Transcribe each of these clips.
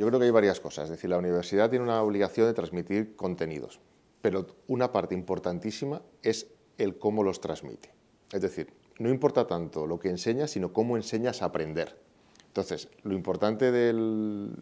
Yo creo que hay varias cosas. Es decir, la universidad tiene una obligación de transmitir contenidos, pero una parte importantísima es el cómo los transmite. Es decir, no importa tanto lo que enseñas, sino cómo enseñas a aprender. Entonces, lo importante del,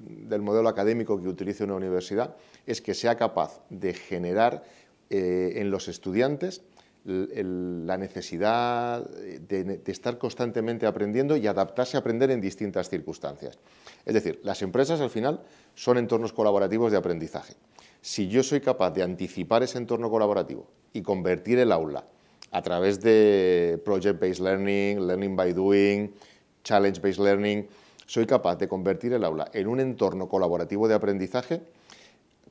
modelo académico que utilice una universidad es que sea capaz de generar eh, en los estudiantes la necesidad de, de, estar constantemente aprendiendo y adaptarse a aprender en distintas circunstancias. Es decir, las empresas al final son entornos colaborativos de aprendizaje. Si yo soy capaz de anticipar ese entorno colaborativo y convertir el aula a través de project-based learning, learning by doing, challenge-based learning, soy capaz de convertir el aula en un entorno colaborativo de aprendizaje,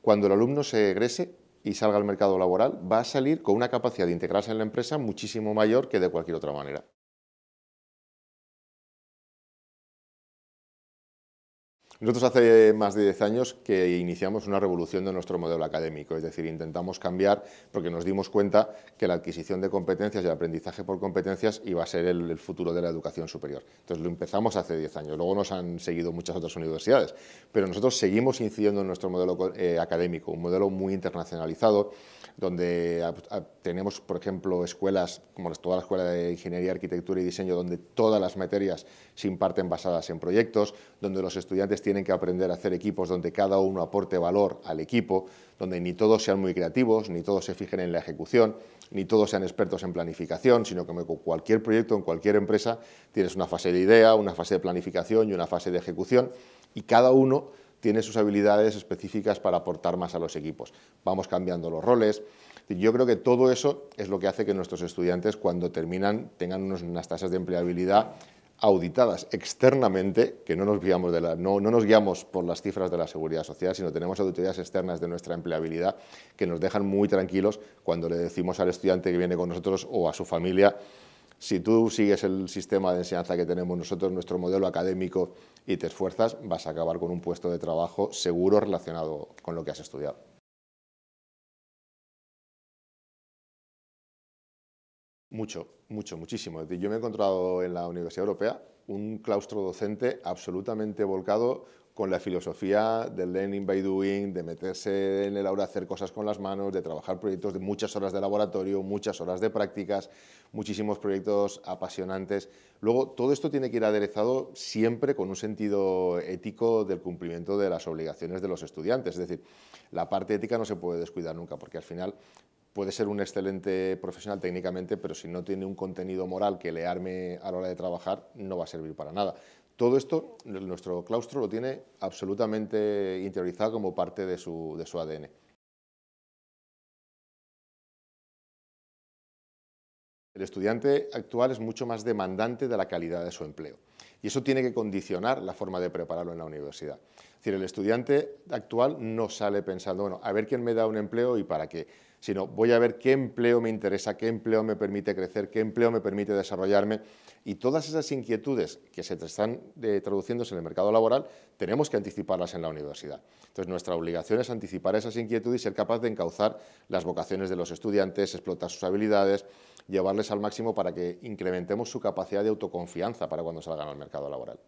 cuando el alumno se egrese y salga al mercado laboral, va a salir con una capacidad de integrarse en la empresa muchísimo mayor que de cualquier otra manera. Nosotros hace más de 10 años que iniciamos una revolución de nuestro modelo académico, es decir, intentamos cambiar porque nos dimos cuenta que la adquisición de competencias y el aprendizaje por competencias iba a ser el, futuro de la educación superior. Entonces lo empezamos hace 10 años, luego nos han seguido muchas otras universidades, pero nosotros seguimos incidiendo en nuestro modelo eh, académico, un modelo muy internacionalizado, donde tenemos, por ejemplo, escuelas como toda la Escuela de Ingeniería, Arquitectura y Diseño, donde todas las materias se imparten basadas en proyectos, donde los estudiantes tienen que aprender a hacer equipos donde cada uno aporte valor al equipo, donde ni todos sean muy creativos, ni todos se fijen en la ejecución, ni todos sean expertos en planificación, sino que con cualquier proyecto, en cualquier empresa, tienes una fase de idea, una fase de planificación y una fase de ejecución, y cada uno tiene sus habilidades específicas para aportar más a los equipos. Vamos cambiando los roles. Yo creo que todo eso es lo que hace que nuestros estudiantes, cuando terminan, tengan unas tasas de empleabilidad auditadas externamente, que no nos, guiamos de la, no, nos guiamos por las cifras de la seguridad social, sino tenemos auditorías externas de nuestra empleabilidad que nos dejan muy tranquilos cuando le decimos al estudiante que viene con nosotros o a su familia, si tú sigues el sistema de enseñanza que tenemos nosotros, nuestro modelo académico y te esfuerzas, vas a acabar con un puesto de trabajo seguro relacionado con lo que has estudiado. Mucho, mucho, muchísimo. Yo me he encontrado en la Universidad Europea un claustro docente absolutamente volcado con la filosofía del learning by doing, de meterse en el aula, hacer cosas con las manos, de trabajar proyectos de muchas horas de laboratorio, muchas horas de prácticas, muchísimos proyectos apasionantes. Luego, todo esto tiene que ir aderezado siempre con un sentido ético del cumplimiento de las obligaciones de los estudiantes. Es decir, la parte ética no se puede descuidar nunca, porque al final puede ser un excelente profesional técnicamente, pero si no tiene un contenido moral que le arme a la hora de trabajar, no va a servir para nada. Todo esto, nuestro claustro lo tiene absolutamente interiorizado como parte de su, de su ADN. El estudiante actual es mucho más demandante de la calidad de su empleo y eso tiene que condicionar la forma de prepararlo en la universidad. Es decir, el estudiante actual no sale pensando, bueno, a ver quién me da un empleo y para qué, sino voy a ver qué empleo me interesa, qué empleo me permite crecer, qué empleo me permite desarrollarme y todas esas inquietudes que se están eh, traduciéndose en el mercado laboral tenemos que anticiparlas en la universidad. Entonces nuestra obligación es anticipar esas inquietudes y ser capaz de encauzar las vocaciones de los estudiantes, explotar sus habilidades, llevarles al máximo para que incrementemos su capacidad de autoconfianza para cuando salgan al mercado laboral.